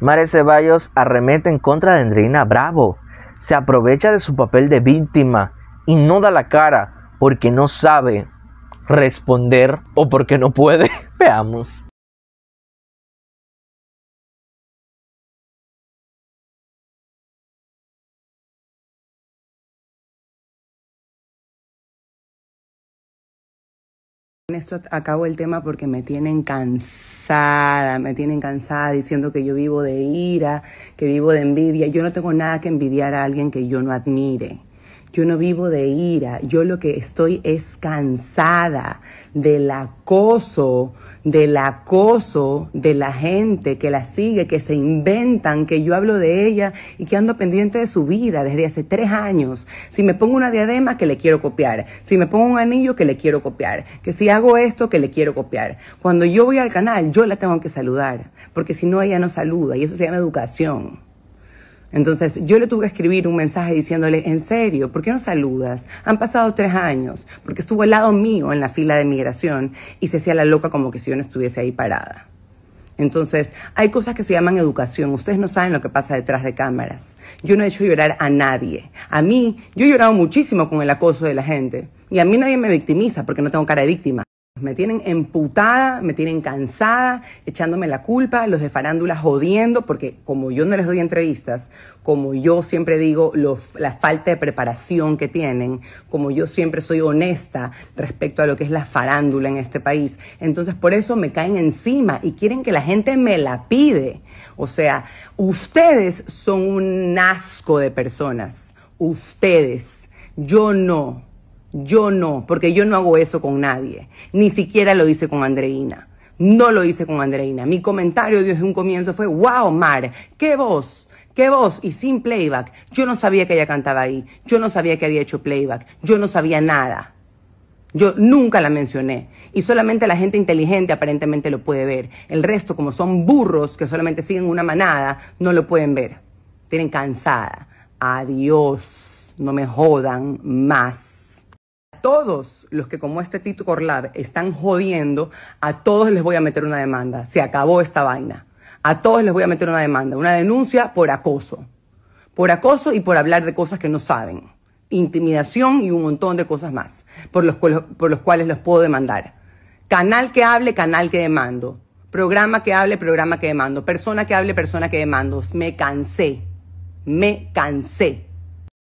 Mare Ceballos arremete en contra de Andreina Bravo. Se aprovecha de su papel de víctima y no da la cara porque no sabe responder o porque no puede. Veamos. Con esto acabo el tema porque me tienen cansada, me tienen cansada diciendo que yo vivo de ira, que vivo de envidia. Yo no tengo nada que envidiar a alguien que yo no admire. Yo no vivo de ira, yo lo que estoy es cansada del acoso, del acoso de la gente que la sigue, que se inventan, que yo hablo de ella y que ando pendiente de su vida desde hace tres años. Si me pongo una diadema, que le quiero copiar. Si me pongo un anillo, que le quiero copiar. Que si hago esto, que le quiero copiar. Cuando yo voy al canal, yo la tengo que saludar, porque si no, ella no saluda y eso se llama educación. Entonces yo le tuve que escribir un mensaje diciéndole, en serio, ¿por qué no saludas? Han pasado tres años, porque estuvo al lado mío en la fila de migración y se hacía la loca como que si yo no estuviese ahí parada. Entonces, hay cosas que se llaman educación. Ustedes no saben lo que pasa detrás de cámaras. Yo no he hecho llorar a nadie. A mí, yo he llorado muchísimo con el acoso de la gente. Y a mí nadie me victimiza porque no tengo cara de víctima. Me tienen emputada, me tienen cansada, echándome la culpa, los de farándula jodiendo, porque como yo no les doy entrevistas, como yo siempre digo la falta de preparación que tienen, como yo siempre soy honesta respecto a lo que es la farándula en este país, entonces por eso me caen encima y quieren que la gente me la pide. O sea, ustedes son un asco de personas, ustedes, yo no. Yo no, porque yo no hago eso con nadie. Ni siquiera lo hice con Andreina. No lo hice con Andreina. Mi comentario desde un comienzo fue, wow, Mar, qué voz. ¿Qué voz? Y sin playback. Yo no sabía que ella cantaba ahí. Yo no sabía que había hecho playback. Yo no sabía nada. Yo nunca la mencioné. Y solamente la gente inteligente aparentemente lo puede ver. El resto, como son burros que solamente siguen una manada, no lo pueden ver. Tienen cansada. Adiós. No me jodan más todos los que como este Tito Corlab están jodiendo, a todos les voy a meter una demanda. Se acabó esta vaina. A todos les voy a meter una demanda, una denuncia por acoso. Por acoso y por hablar de cosas que no saben. Intimidación y un montón de cosas más, por los, por los cuales los puedo demandar. Canal que hable, canal que demando. Programa que hable, programa que demando. Persona que hable, persona que demando. Me cansé. Me cansé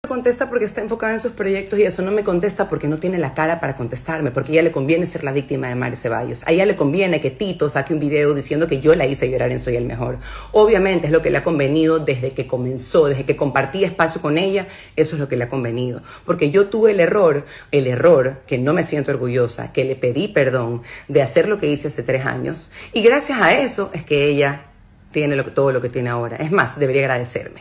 contesta porque está enfocada en sus proyectos y eso no me contesta porque no tiene la cara para contestarme, porque ya le conviene ser la víctima de mares Ceballos. A ella le conviene que Tito saque un video diciendo que yo la hice llorar en Soy el Mejor. Obviamente es lo que le ha convenido desde que comenzó, desde que compartí espacio con ella, eso es lo que le ha convenido. Porque yo tuve el error, el error que no me siento orgullosa, que le pedí perdón de hacer lo que hice hace tres años y gracias a eso es que ella tiene todo lo que tiene ahora. Es más, debería agradecerme.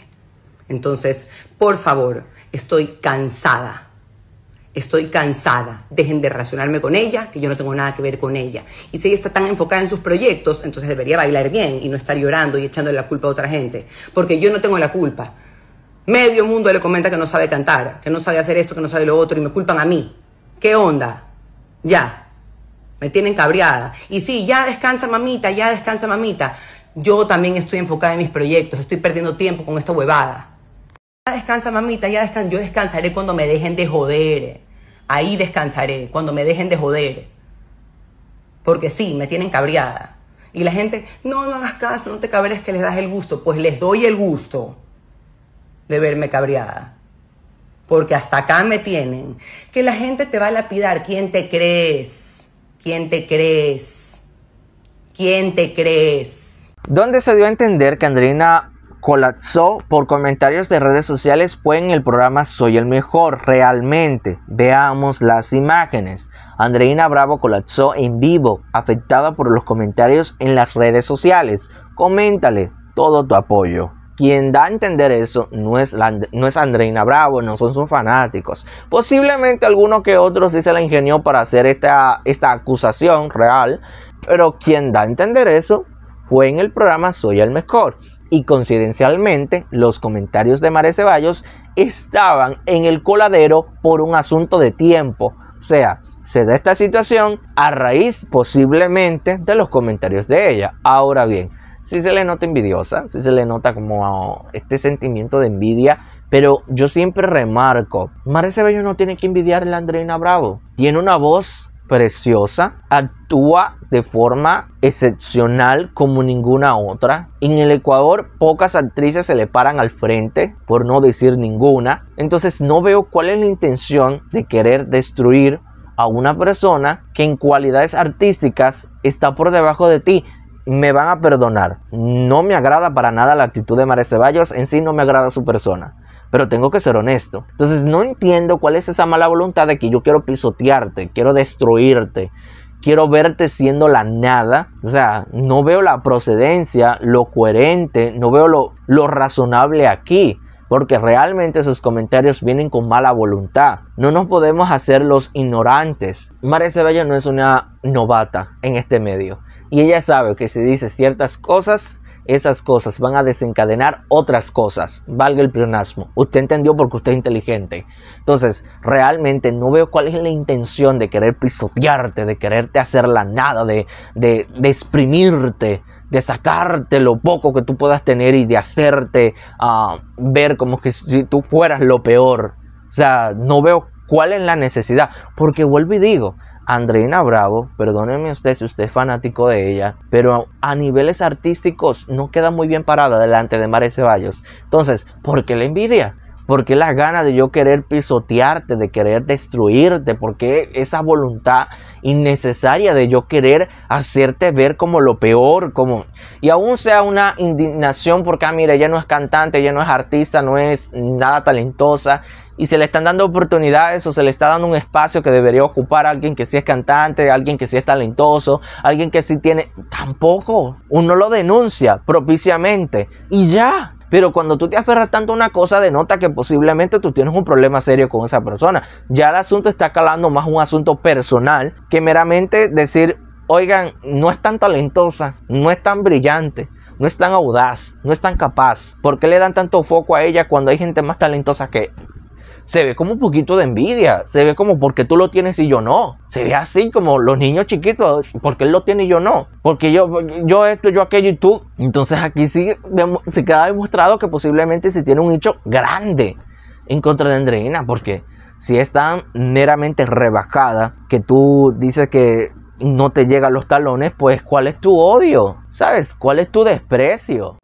Entonces, por favor, estoy cansada. Estoy cansada. Dejen de relacionarme con ella, que yo no tengo nada que ver con ella. Y si ella está tan enfocada en sus proyectos, entonces debería bailar bien y no estar llorando y echándole la culpa a otra gente. Porque yo no tengo la culpa. Medio mundo le comenta que no sabe cantar, que no sabe hacer esto, que no sabe lo otro, y me culpan a mí. ¿Qué onda? Ya. Me tienen cabreada. Y sí, ya descansa mamita, ya descansa mamita. Yo también estoy enfocada en mis proyectos, estoy perdiendo tiempo con esta huevada descansa, mamita, ya descansa. Yo descansaré cuando me dejen de joder. Ahí descansaré, cuando me dejen de joder. Porque sí, me tienen cabreada. Y la gente, no, no hagas caso, no te cabres que les das el gusto. Pues les doy el gusto de verme cabreada. Porque hasta acá me tienen. Que la gente te va a lapidar. ¿Quién te crees? ¿Quién te crees? ¿Quién te crees? ¿Dónde se dio a entender que Andrina colapsó por comentarios de redes sociales fue en el programa Soy el Mejor, realmente. Veamos las imágenes. Andreina Bravo colapsó en vivo, afectada por los comentarios en las redes sociales. Coméntale todo tu apoyo. Quien da a entender eso no es, no es Andreina Bravo, no son sus fanáticos. Posiblemente alguno que otro sí se la ingenió para hacer esta, esta acusación real, pero quien da a entender eso fue en el programa Soy el Mejor y coincidencialmente los comentarios de Mare Ceballos estaban en el coladero por un asunto de tiempo. O sea, se da esta situación a raíz posiblemente de los comentarios de ella. Ahora bien, si se le nota envidiosa, si se le nota como este sentimiento de envidia, pero yo siempre remarco, Mare Ceballos no tiene que envidiarle a Andreina Bravo. Tiene una voz preciosa, actúa de forma excepcional como ninguna otra. En el Ecuador pocas actrices se le paran al frente, por no decir ninguna. Entonces no veo cuál es la intención de querer destruir a una persona que en cualidades artísticas está por debajo de ti. Me van a perdonar. No me agrada para nada la actitud de Mare Ceballos. En sí no me agrada su persona pero tengo que ser honesto. Entonces no entiendo cuál es esa mala voluntad de que yo quiero pisotearte, quiero destruirte, quiero verte siendo la nada. O sea, no veo la procedencia, lo coherente, no veo lo, razonable aquí porque realmente sus comentarios vienen con mala voluntad. No nos podemos hacer los ignorantes. María Ceballos no es una novata en este medio y ella sabe que si dice ciertas cosas esas cosas van a desencadenar otras cosas, valga el pleonasmo. Usted entendió porque usted es inteligente. Entonces, realmente no veo cuál es la intención de querer pisotearte, de quererte hacer la nada, de, de, de exprimirte, de sacarte lo poco que tú puedas tener y de hacerte ah, ver como que si tú fueras lo peor. O sea, no veo cuál es la necesidad. Porque vuelvo y digo, Andreina Bravo, perdóneme usted si usted es fanático de ella, pero a niveles artísticos no queda muy bien parada delante de María Ceballos. Entonces, ¿por qué la envidia? ¿Por qué las ganas de yo querer pisotearte, de querer destruirte? Porque esa voluntad innecesaria de yo querer hacerte ver como lo peor? Como... Y aún sea una indignación porque, ah, mira, ella no es cantante, ella no es artista, no es nada talentosa. Y se le están dando oportunidades o se le está dando un espacio que debería ocupar alguien que sí es cantante, alguien que sí es talentoso, alguien que sí tiene... Tampoco. Uno lo denuncia propiciamente. Y ya. Pero cuando tú te aferras tanto a una cosa, denota que posiblemente tú tienes un problema serio con esa persona. Ya el asunto está calando más un asunto personal que meramente decir, oigan, no es tan talentosa, no es tan brillante. No es tan audaz, no es tan capaz. ¿Por qué le dan tanto foco a ella cuando hay gente más talentosa que se ve como un poquito de envidia, se ve como porque tú lo tienes y yo no, se ve así como los niños chiquitos, porque él lo tiene y yo no, porque yo, yo esto, yo aquello y tú. Entonces aquí sí se queda demostrado que posiblemente si tiene un hecho grande en contra de Andreina, porque si es tan meramente rebajada que tú dices que no te llegan los talones, pues ¿cuál es tu odio? ¿Sabes? ¿Cuál es tu desprecio?